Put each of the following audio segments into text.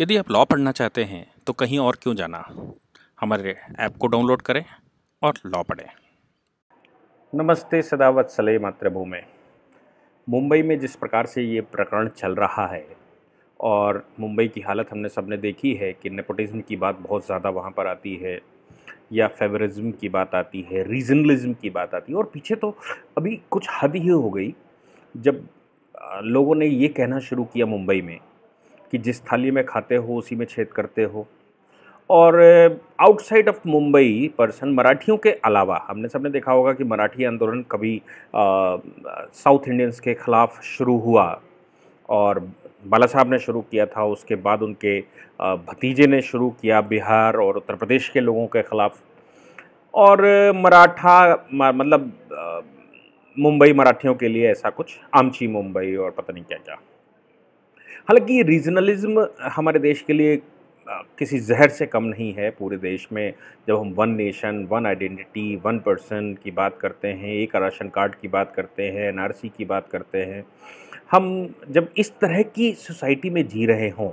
यदि आप लॉ पढ़ना चाहते हैं तो कहीं और क्यों जाना हमारे ऐप को डाउनलोड करें और लॉ पढ़ें नमस्ते सदावत सले मातृभूमि मुंबई में जिस प्रकार से ये प्रकरण चल रहा है और मुंबई की हालत हमने सबने देखी है कि नेपोटिज़म की बात बहुत ज़्यादा वहाँ पर आती है या फेवरिज्म की बात आती है रीजनलिज्म की बात आती है और पीछे तो अभी कुछ हद ही हो गई जब लोगों ने ये कहना शुरू किया मुंबई में कि जिस थाली में खाते हो उसी में छेद करते हो और आउटसाइड ऑफ मुंबई पर्सन मराठियों के अलावा हमने सबने देखा होगा कि मराठी आंदोलन कभी साउथ इंडियंस के ख़िलाफ़ शुरू हुआ और बाला साहब ने शुरू किया था उसके बाद उनके भतीजे ने शुरू किया बिहार और उत्तर प्रदेश के लोगों के ख़िलाफ़ और मराठा मतलब मुंबई मराठियों के लिए ऐसा कुछ आमची मुंबई और पता नहीं क्या क्या हालांकि रीजनलिज्म हमारे देश के लिए किसी जहर से कम नहीं है पूरे देश में जब हम one nation one identity one person की बात करते हैं एक राशन कार्ड की बात करते हैं एनआरसी की बात करते हैं हम जब इस तरह की सोसाइटी में जी रहे हों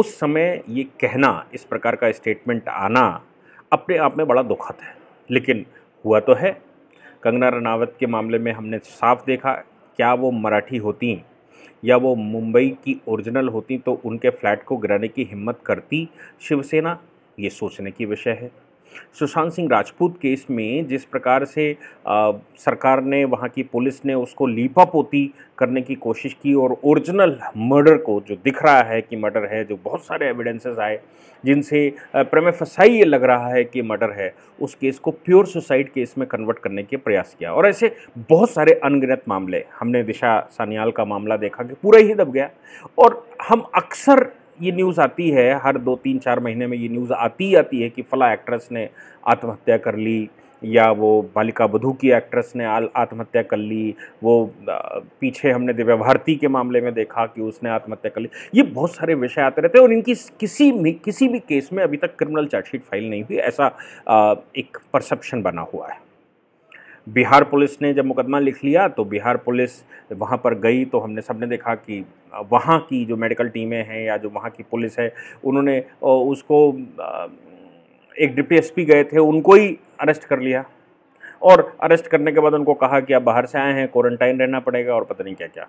उस समय ये कहना इस प्रकार का स्टेटमेंट आना अपने आप में बड़ा दुखद है लेकिन हुआ तो है कंगना रनावत के मामले में हमने साफ देखा क्या वो मराठी होती या वो मुंबई की ओरिजिनल होती तो उनके फ्लैट को गिराने की हिम्मत करती शिवसेना ये सोचने की विषय है सुशांत सिंह राजपूत केस में जिस प्रकार से आ, सरकार ने वहाँ की पुलिस ने उसको लीपापोती करने की कोशिश की और ओरिजिनल मर्डर को जो दिख रहा है कि मर्डर है जो बहुत सारे एविडेंसेस आए जिनसे फसाई ये लग रहा है कि मर्डर है उस केस को प्योर सुसाइड केस में कन्वर्ट करने के प्रयास किया और ऐसे बहुत सारे अनगिनत मामले हमने दिशा सान्याल का मामला देखा कि पूरा ही दब गया और हम अक्सर ये न्यूज़ आती है हर दो तीन चार महीने में ये न्यूज़ आती ही आती है कि फ़ला एक्ट्रेस ने आत्महत्या कर ली या वो बालिका बधू की एक्ट्रेस ने आत्महत्या कर ली वो पीछे हमने दिव्य भारती के मामले में देखा कि उसने आत्महत्या कर ली ये बहुत सारे विषय आते रहते हैं और इनकी किसी भी किसी भी केस में अभी तक क्रिमिनल चार्जशीट फाइल नहीं हुई ऐसा एक परसेप्शन बना हुआ है बिहार पुलिस ने जब मुकदमा लिख लिया तो बिहार पुलिस वहाँ पर गई तो हमने सबने देखा कि वहाँ की जो मेडिकल टीमें हैं या जो वहाँ की पुलिस है उन्होंने उसको एक डीपीएसपी गए थे उनको ही अरेस्ट कर लिया और अरेस्ट करने के बाद उनको कहा कि आप बाहर से आए हैं क्वारंटाइन रहना पड़ेगा और पता नहीं क्या क्या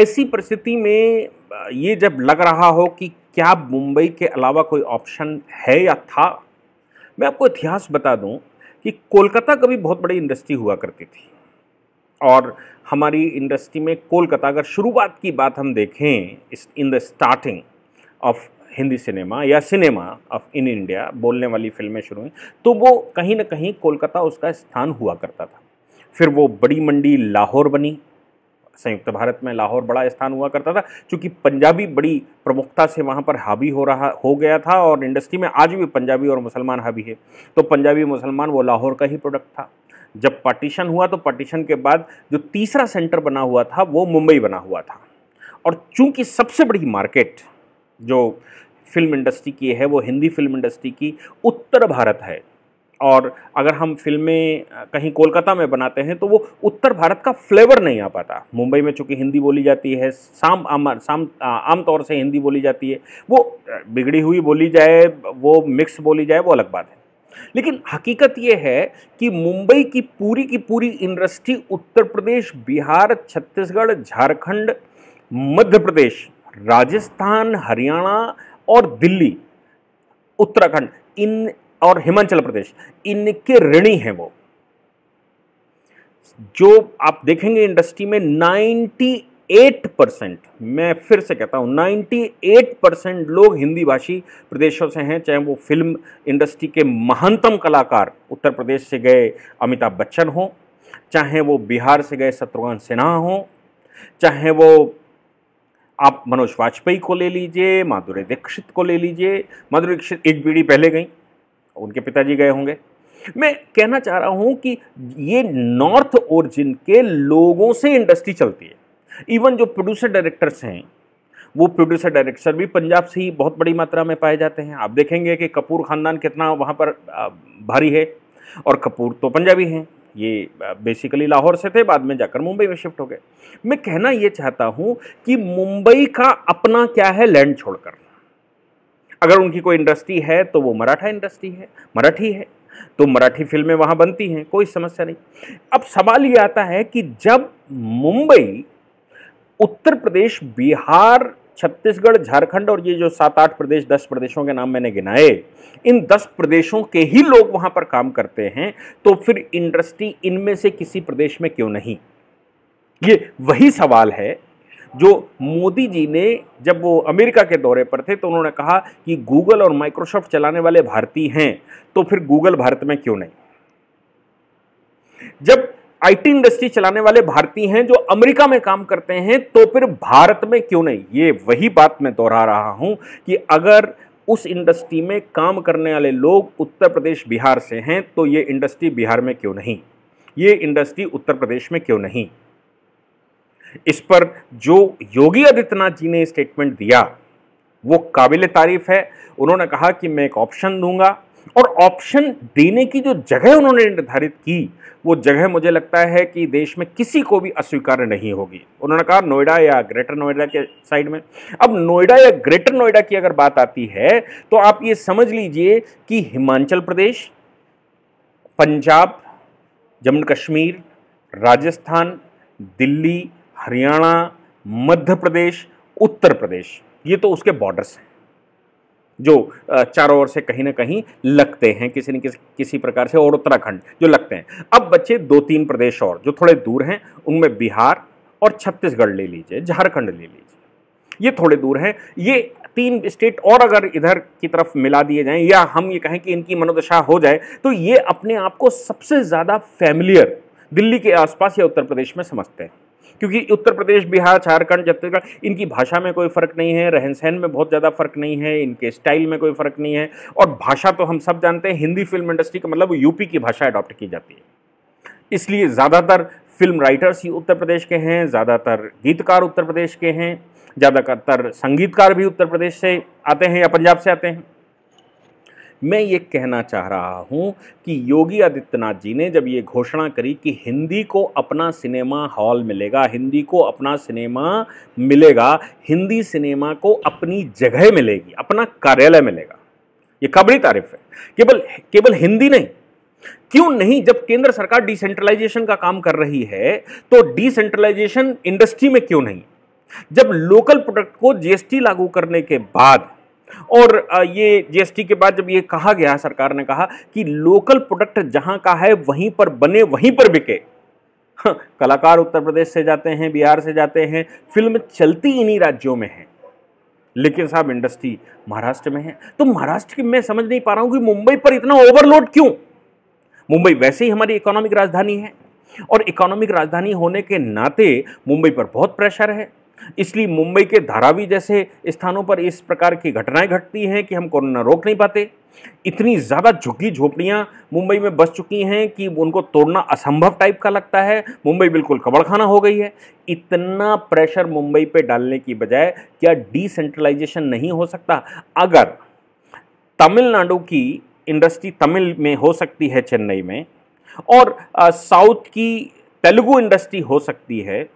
ऐसी परिस्थिति में ये जब लग रहा हो कि क्या मुंबई के अलावा कोई ऑप्शन है या था मैं आपको इतिहास बता दूं कि कोलकाता कभी बहुत बड़ी इंडस्ट्री हुआ करती थी और हमारी इंडस्ट्री में कोलकाता अगर शुरुआत की बात हम देखें in the starting of Hindi cinema या सिनेमा ऑफ इन इंडिया बोलने वाली फिल्में शुरू हुई तो वो कहीं ना कहीं कोलकाता उसका स्थान हुआ करता था फिर वो बड़ी मंडी लाहौर बनी संयुक्त भारत में लाहौर बड़ा स्थान हुआ करता था क्योंकि पंजाबी बड़ी प्रमुखता से वहाँ पर हावी हो रहा हो गया था और इंडस्ट्री में आज भी पंजाबी और मुसलमान हावी है तो पंजाबी मुसलमान वो लाहौर का ही प्रोडक्ट था जब पार्टीशन हुआ तो पार्टीशन के बाद जो तीसरा सेंटर बना हुआ था वो मुंबई बना हुआ था और चूंकि सबसे बड़ी मार्केट जो फिल्म इंडस्ट्री की है वो हिंदी फिल्म इंडस्ट्री की उत्तर भारत है और अगर हम फिल्में कहीं कोलकाता में बनाते हैं तो वो उत्तर भारत का फ्लेवर नहीं आ पाता मुंबई में चूंकि हिंदी बोली जाती है साम आम साम आमतौर से हिंदी बोली जाती है वो बिगड़ी हुई बोली जाए वो मिक्स बोली जाए वो अलग बात है लेकिन हकीकत ये है कि मुंबई की पूरी की पूरी इंडस्ट्री उत्तर प्रदेश बिहार छत्तीसगढ़ झारखंड मध्य प्रदेश राजस्थान हरियाणा और दिल्ली उत्तराखंड इन और हिमाचल प्रदेश इनके ऋणी हैं वो जो आप देखेंगे इंडस्ट्री में 98 परसेंट मैं फिर से कहता हूँ 98 परसेंट लोग हिंदी भाषी प्रदेशों से हैं चाहे वो फिल्म इंडस्ट्री के महानतम कलाकार उत्तर प्रदेश से गए अमिताभ बच्चन हों चाहे वो बिहार से गए शत्रुघ्न सिन्हा हों चाहे वो आप मनोज वाजपेयी को ले लीजिए माधुरी दीक्षित को ले लीजिए माधुरी दीक्षित एक बीड़ी पहले गई उनके पिताजी गए होंगे मैं कहना चाह रहा हूं कि ये नॉर्थ ओरिजिन के लोगों से इंडस्ट्री चलती है इवन जो प्रोड्यूसर डायरेक्टर्स हैं वो प्रोड्यूसर डायरेक्टर भी पंजाब से ही बहुत बड़ी मात्रा में पाए जाते हैं आप देखेंगे कि कपूर खानदान कितना वहाँ पर भारी है और कपूर तो पंजाबी हैं ये बेसिकली लाहौर से थे बाद में जाकर मुंबई में शिफ्ट हो गए मैं कहना ये चाहता हूँ कि मुंबई का अपना क्या है लैंड छोड़कर अगर उनकी कोई इंडस्ट्री है तो वो मराठा इंडस्ट्री है मराठी है तो मराठी फिल्में वहाँ बनती हैं कोई समस्या नहीं अब सवाल ये आता है कि जब मुंबई उत्तर प्रदेश बिहार छत्तीसगढ़ झारखंड और ये जो सात आठ प्रदेश दस प्रदेशों के नाम मैंने गिनाए इन दस प्रदेशों के ही लोग वहाँ पर काम करते हैं तो फिर इंडस्ट्री इनमें से किसी प्रदेश में क्यों नहीं ये वही सवाल है जो मोदी जी ने जब वो अमेरिका के दौरे पर थे तो उन्होंने कहा कि गूगल और माइक्रोसॉफ्ट चलाने वाले भारतीय हैं तो फिर गूगल भारत में क्यों नहीं जब आईटी इंडस्ट्री चलाने वाले भारतीय हैं जो अमेरिका में काम करते हैं तो फिर भारत में क्यों नहीं ये वही बात मैं दोहरा रहा हूं कि अगर उस इंडस्ट्री में काम करने वाले लोग उत्तर प्रदेश बिहार से हैं तो ये इंडस्ट्री बिहार में क्यों नहीं ये इंडस्ट्री उत्तर प्रदेश में क्यों नहीं इस पर जो योगी आदित्यनाथ जी ने स्टेटमेंट दिया वो काबिल तारीफ है उन्होंने कहा कि मैं एक ऑप्शन दूंगा और ऑप्शन देने की जो जगह उन्होंने निर्धारित की वो जगह मुझे लगता है कि देश में किसी को भी अस्वीकार नहीं होगी उन्होंने कहा नोएडा या ग्रेटर नोएडा के साइड में अब नोएडा या ग्रेटर नोएडा की अगर बात आती है तो आप ये समझ लीजिए कि हिमाचल प्रदेश पंजाब जम्मू कश्मीर राजस्थान दिल्ली हरियाणा मध्य प्रदेश उत्तर प्रदेश ये तो उसके बॉर्डर्स हैं जो चारों ओर से कहीं ना कहीं लगते हैं किसी न किसी किसी प्रकार से और उत्तराखंड जो लगते हैं अब बच्चे दो तीन प्रदेश और जो थोड़े दूर हैं उनमें बिहार और छत्तीसगढ़ ले लीजिए झारखंड ले लीजिए ये थोड़े दूर हैं ये तीन स्टेट और अगर इधर की तरफ मिला दिए जाएं या हम ये कहें कि इनकी मनोदशा हो जाए तो ये अपने आप को सबसे ज़्यादा फैमिलियर दिल्ली के आसपास या उत्तर प्रदेश में समझते हैं क्योंकि उत्तर प्रदेश बिहार झारखंड छत्तीसगढ़ इनकी भाषा में कोई फ़र्क नहीं है रहन सहन में बहुत ज़्यादा फ़र्क नहीं है इनके स्टाइल में कोई फ़र्क नहीं है और भाषा तो हम सब जानते हैं हिंदी फिल्म इंडस्ट्री का मतलब यूपी की भाषा अडॉप्ट की जाती है इसलिए ज़्यादातर फिल्म राइटर्स ही उत्तर प्रदेश के हैं ज़्यादातर गीतकार उत्तर प्रदेश के हैं ज़्यादातर संगीतकार भी उत्तर प्रदेश से आते हैं या पंजाब से आते हैं मैं ये कहना चाह रहा हूँ कि योगी आदित्यनाथ जी ने जब ये घोषणा करी कि हिंदी को अपना सिनेमा हॉल मिलेगा हिंदी को अपना सिनेमा मिलेगा हिंदी सिनेमा को अपनी जगह मिलेगी अपना कार्यालय मिलेगा ये खबरी तारीफ है केवल केवल हिंदी नहीं क्यों नहीं जब केंद्र सरकार डिसेंट्रलाइजेशन का काम कर रही है तो डिसेंट्रलाइजेशन इंडस्ट्री में क्यों नहीं जब लोकल प्रोडक्ट को जीएसटी लागू करने के बाद और ये जीएसटी के बाद जब ये कहा गया सरकार ने कहा कि लोकल प्रोडक्ट जहां का है वहीं पर बने वहीं पर बिके हाँ, कलाकार उत्तर प्रदेश से जाते हैं बिहार से जाते हैं फिल्म चलती इन्हीं राज्यों में है लेकिन साहब इंडस्ट्री महाराष्ट्र में है तो महाराष्ट्र की मैं समझ नहीं पा रहा हूं कि मुंबई पर इतना ओवरलोड क्यों मुंबई वैसे ही हमारी इकोनॉमिक राजधानी है और इकोनॉमिक राजधानी होने के नाते मुंबई पर बहुत प्रेशर है इसलिए मुंबई के धारावी जैसे स्थानों पर इस प्रकार की घटनाएं घटती हैं कि हम कोरोना रोक नहीं पाते इतनी ज़्यादा झुग्गी झोपड़ियाँ मुंबई में बस चुकी हैं कि उनको तोड़ना असंभव टाइप का लगता है मुंबई बिल्कुल कबड़खाना हो गई है इतना प्रेशर मुंबई पे डालने की बजाय क्या डिसेंट्रलाइजेशन नहीं हो सकता अगर तमिलनाडु की इंडस्ट्री तमिल में हो सकती है चेन्नई में और साउथ की तेलुगु इंडस्ट्री हो सकती है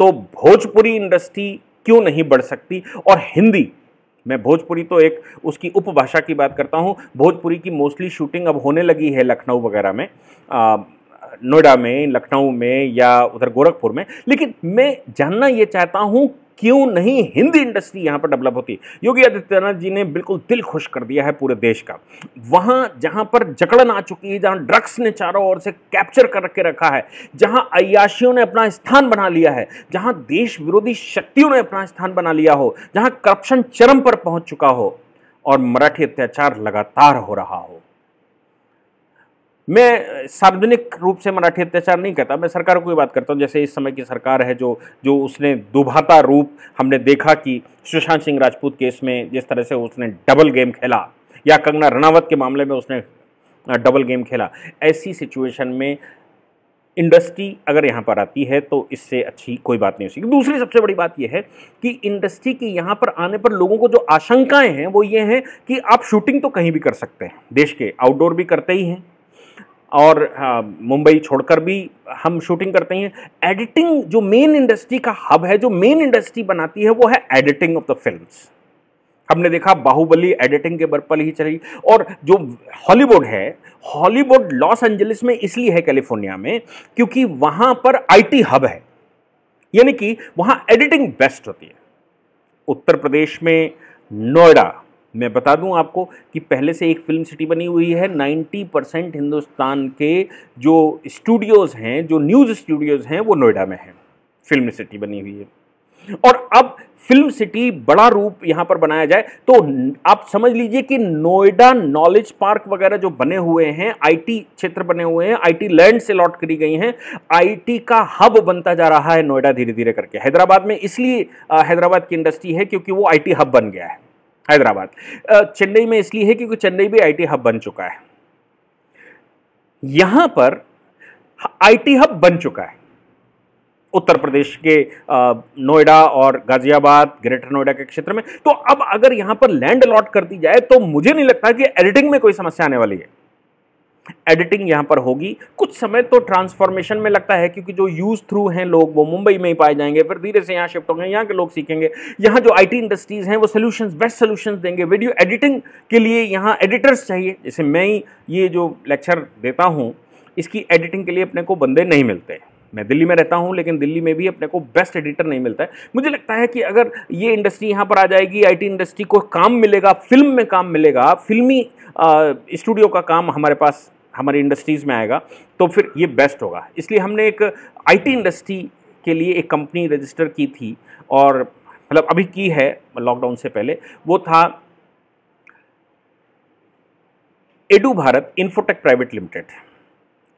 तो भोजपुरी इंडस्ट्री क्यों नहीं बढ़ सकती और हिंदी मैं भोजपुरी तो एक उसकी उपभाषा की बात करता हूँ भोजपुरी की मोस्टली शूटिंग अब होने लगी है लखनऊ वगैरह में नोएडा में लखनऊ में या उधर गोरखपुर में लेकिन मैं जानना ये चाहता हूँ क्यों नहीं हिंदी इंडस्ट्री यहाँ पर डेवलप होती योगी आदित्यनाथ जी ने बिल्कुल दिल खुश कर दिया है पूरे देश का वहाँ जहाँ पर जकड़न आ चुकी है जहाँ ड्रग्स ने चारों ओर से कैप्चर करके रखा है जहाँ अयाशियों ने अपना स्थान बना लिया है जहाँ देश विरोधी शक्तियों ने अपना स्थान बना लिया हो जहाँ करप्शन चरम पर पहुँच चुका हो और मराठी अत्याचार लगातार हो रहा हो मैं सार्वजनिक रूप से मराठी अत्याचार नहीं करता मैं सरकार को बात करता हूँ जैसे इस समय की सरकार है जो जो उसने दुभाता रूप हमने देखा कि सुशांत सिंह राजपूत केस में जिस तरह से उसने डबल गेम खेला या कंगना रनावत के मामले में उसने डबल गेम खेला ऐसी सिचुएशन में इंडस्ट्री अगर यहाँ पर आती है तो इससे अच्छी कोई बात नहीं हो सकती दूसरी सबसे बड़ी बात यह है कि इंडस्ट्री के यहाँ पर आने पर लोगों को जो आशंकाएं हैं वो ये हैं कि आप शूटिंग तो कहीं भी कर सकते हैं देश के आउटडोर भी करते ही हैं और हाँ, मुंबई छोड़कर भी हम शूटिंग करते हैं एडिटिंग जो मेन इंडस्ट्री का हब है जो मेन इंडस्ट्री बनाती है वो है एडिटिंग ऑफ द फिल्म्स हमने देखा बाहुबली एडिटिंग के बरपल ही चली और जो हॉलीवुड है हॉलीवुड लॉस एंजलिस में इसलिए है कैलिफोर्निया में क्योंकि वहाँ पर आईटी हब है यानी कि वहाँ एडिटिंग बेस्ट होती है उत्तर प्रदेश में नोएडा मैं बता दूं आपको कि पहले से एक फिल्म सिटी बनी हुई है 90 परसेंट हिंदुस्तान के जो स्टूडियोज़ हैं जो न्यूज़ स्टूडियोज़ हैं वो नोएडा में हैं फिल्म सिटी बनी हुई है और अब फिल्म सिटी बड़ा रूप यहां पर बनाया जाए तो आप समझ लीजिए कि नोएडा नॉलेज पार्क वगैरह जो बने हुए हैं आईटी क्षेत्र बने हुए हैं आईटी लैंड से लॉट करी गई हैं आईटी का हब बनता जा रहा है नोएडा धीरे धीरे करके हैदराबाद में इसलिए हैदराबाद की इंडस्ट्री है क्योंकि वो आईटी हब बन गया है हैदराबाद चेन्नई में इसलिए है क्योंकि चेन्नई भी आईटी हब बन चुका है यहां पर आईटी हब बन चुका है उत्तर प्रदेश के नोएडा और गाजियाबाद ग्रेटर नोएडा के क्षेत्र में तो अब अगर यहां पर लैंड अलॉट कर दी जाए तो मुझे नहीं लगता कि एडिटिंग में कोई समस्या आने वाली है एडिटिंग यहाँ पर होगी कुछ समय तो ट्रांसफॉर्मेशन में लगता है क्योंकि जो यूज़ थ्रू हैं लोग वो मुंबई में ही पाए जाएंगे फिर धीरे से यहाँ शिफ्ट होंगे यहाँ के लोग सीखेंगे यहाँ जो आईटी इंडस्ट्रीज़ हैं वो सोल्यूशंस बेस्ट सोल्यूशंस देंगे वीडियो एडिटिंग के लिए यहाँ एडिटर्स चाहिए जैसे मैं ही ये जो लेक्चर देता हूँ इसकी एडिटिंग के लिए अपने को बंदे नहीं मिलते मैं दिल्ली में रहता हूँ लेकिन दिल्ली में भी अपने को बेस्ट एडिटर नहीं मिलता है मुझे लगता है कि अगर ये इंडस्ट्री यहाँ पर आ जाएगी आईटी इंडस्ट्री को काम मिलेगा फिल्म में काम मिलेगा फिल्मी स्टूडियो का काम हमारे पास हमारी इंडस्ट्रीज़ में आएगा तो फिर ये बेस्ट होगा इसलिए हमने एक आईटी इंडस्ट्री के लिए एक कंपनी रजिस्टर की थी और मतलब अभी की है लॉकडाउन से पहले वो था Edu Bharat Infotech private limited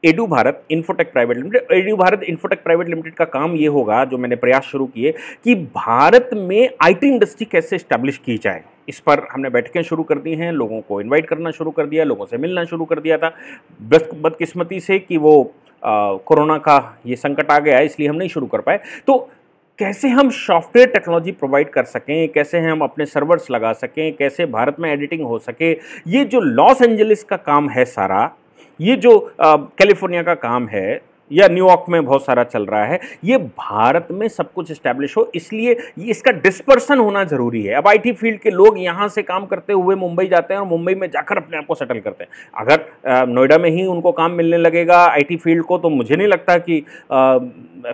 Edu Bharat Infotech private limited Edu Bharat Infotech private limited का काम ये होगा जो मैंने प्रयास शुरू किए कि भारत में आईटी इंडस्ट्री कैसे स्टैब्लिश की जाए इस पर हमने बैठकें शुरू कर दी हैं लोगों को इनवाइट करना शुरू कर दिया लोगों से मिलना शुरू कर दिया था बस बदकिस्मती से कि वो कोरोना का ये संकट आ गया इसलिए हम नहीं शुरू कर पाए तो कैसे हम सॉफ्टवेयर टेक्नोलॉजी प्रोवाइड कर सकें कैसे हम अपने सर्वर्स लगा सकें कैसे भारत में एडिटिंग हो सके ये जो लॉस एंजलिस का काम है सारा ये जो कैलिफोर्निया का काम है या न्यूयॉर्क में बहुत सारा चल रहा है ये भारत में सब कुछ इस्टेब्लिश हो इसलिए इसका डिस्पर्सन होना जरूरी है अब आईटी फील्ड के लोग यहाँ से काम करते हुए मुंबई जाते हैं और मुंबई में जाकर अपने आप को सेटल करते हैं अगर नोएडा में ही उनको काम मिलने लगेगा आईटी फील्ड को तो मुझे नहीं लगता कि आ,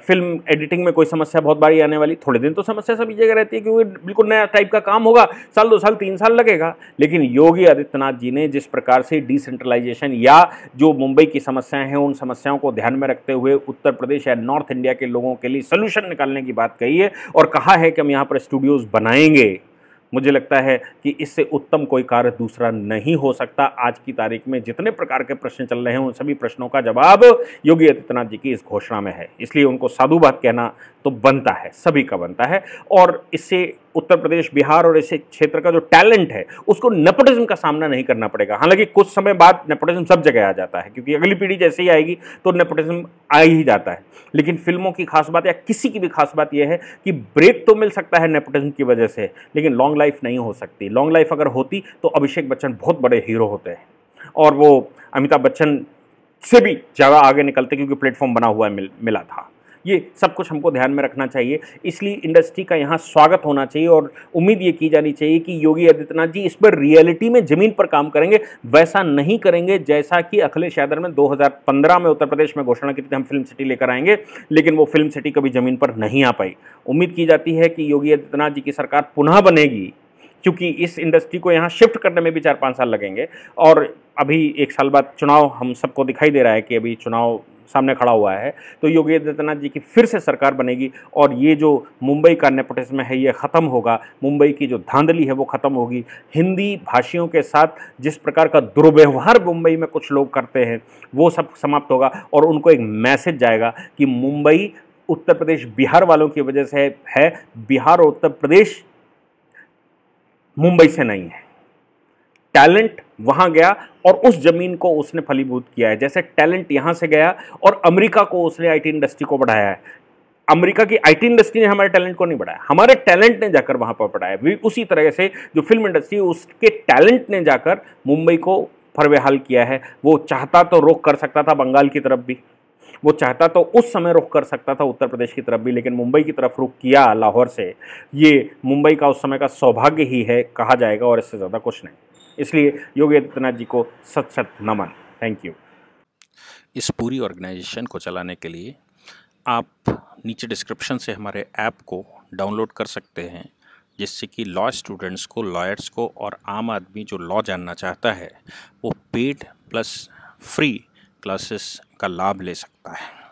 फिल्म एडिटिंग में कोई समस्या बहुत बारी आने वाली थोड़े दिन तो समस्या सभी जगह रहती है क्योंकि बिल्कुल नया टाइप का काम होगा साल दो साल तीन साल लगेगा लेकिन योगी आदित्यनाथ जी ने जिस प्रकार से डिसेंट्रलाइजेशन या जो मुंबई की समस्याएं हैं उन समस्याओं को ध्यान में रखते हुए उत्तर प्रदेश या नॉर्थ इंडिया के लोगों के लिए सोल्यूशन निकालने की बात कही है और कहा है कि हम यहाँ पर स्टूडियोज़ बनाएंगे मुझे लगता है कि इससे उत्तम कोई कार्य दूसरा नहीं हो सकता आज की तारीख में जितने प्रकार के प्रश्न चल रहे हैं उन सभी प्रश्नों का जवाब योगी आदित्यनाथ जी की इस घोषणा में है इसलिए उनको साधुवाद कहना तो बनता है सभी का बनता है और इससे उत्तर प्रदेश बिहार और ऐसे क्षेत्र का जो टैलेंट है उसको नेपोटिज्म का सामना नहीं करना पड़ेगा हालांकि कुछ समय बाद नेपोटिज्म सब जगह आ जाता है क्योंकि अगली पीढ़ी जैसे ही आएगी तो नेपोटिज्म आ ही जाता है लेकिन फिल्मों की खास बात या किसी की भी खास बात यह है कि ब्रेक तो मिल सकता है नेपोटिज्म की वजह से लेकिन लॉन्ग लाइफ नहीं हो सकती लॉन्ग लाइफ अगर होती तो अभिषेक बच्चन बहुत बड़े हीरो होते हैं और वो अमिताभ बच्चन से भी ज़्यादा आगे निकलते क्योंकि प्लेटफॉर्म बना हुआ मिल, मिला था ये सब कुछ हमको ध्यान में रखना चाहिए इसलिए इंडस्ट्री का यहाँ स्वागत होना चाहिए और उम्मीद ये की जानी चाहिए कि योगी आदित्यनाथ जी इस पर रियलिटी में ज़मीन पर काम करेंगे वैसा नहीं करेंगे जैसा कि अखिलेश यादव ने दो में उत्तर प्रदेश में घोषणा की थी हम फिल्म सिटी लेकर आएंगे लेकिन वो फिल्म सिटी कभी ज़मीन पर नहीं आ पाई उम्मीद की जाती है कि योगी आदित्यनाथ जी की सरकार पुनः बनेगी क्योंकि इस इंडस्ट्री को यहाँ शिफ्ट करने में भी चार पाँच साल लगेंगे और अभी एक साल बाद चुनाव हम सबको दिखाई दे रहा है कि अभी चुनाव सामने खड़ा हुआ है तो योगी आदित्यनाथ जी की फिर से सरकार बनेगी और ये जो मुंबई का नेपोटिज्म है ये ख़त्म होगा मुंबई की जो धांधली है वो ख़त्म होगी हिंदी भाषियों के साथ जिस प्रकार का दुर्व्यवहार मुंबई में कुछ लोग करते हैं वो सब समाप्त होगा और उनको एक मैसेज जाएगा कि मुंबई उत्तर प्रदेश बिहार वालों की वजह से है बिहार और उत्तर प्रदेश मुंबई से नहीं है टैलेंट वहां गया और उस जमीन को उसने फलीभूत किया है जैसे टैलेंट यहां से गया और अमेरिका को उसने आईटी इंडस्ट्री को बढ़ाया है अमेरिका की आईटी इंडस्ट्री ने हमारे टैलेंट को नहीं बढ़ाया हमारे टैलेंट ने जाकर वहां पर बढ़ाया उसी तरह से जो फिल्म इंडस्ट्री उसके टैलेंट ने जाकर मुंबई को फरवेहाल किया है वो चाहता तो रोक कर सकता था बंगाल की तरफ भी वो चाहता तो उस समय रुख कर सकता था उत्तर प्रदेश की तरफ भी लेकिन मुंबई की तरफ रुख किया लाहौर से ये मुंबई का उस समय का सौभाग्य ही है कहा जाएगा और इससे ज़्यादा कुछ नहीं इसलिए योगी आदित्यनाथ जी को सत सत नमन थैंक यू इस पूरी ऑर्गेनाइजेशन को चलाने के लिए आप नीचे डिस्क्रिप्शन से हमारे ऐप को डाउनलोड कर सकते हैं जिससे कि लॉ स्टूडेंट्स को लॉयर्स को और आम आदमी जो लॉ जानना चाहता है वो पेड प्लस फ्री क्लासेस का लाभ ले सकता है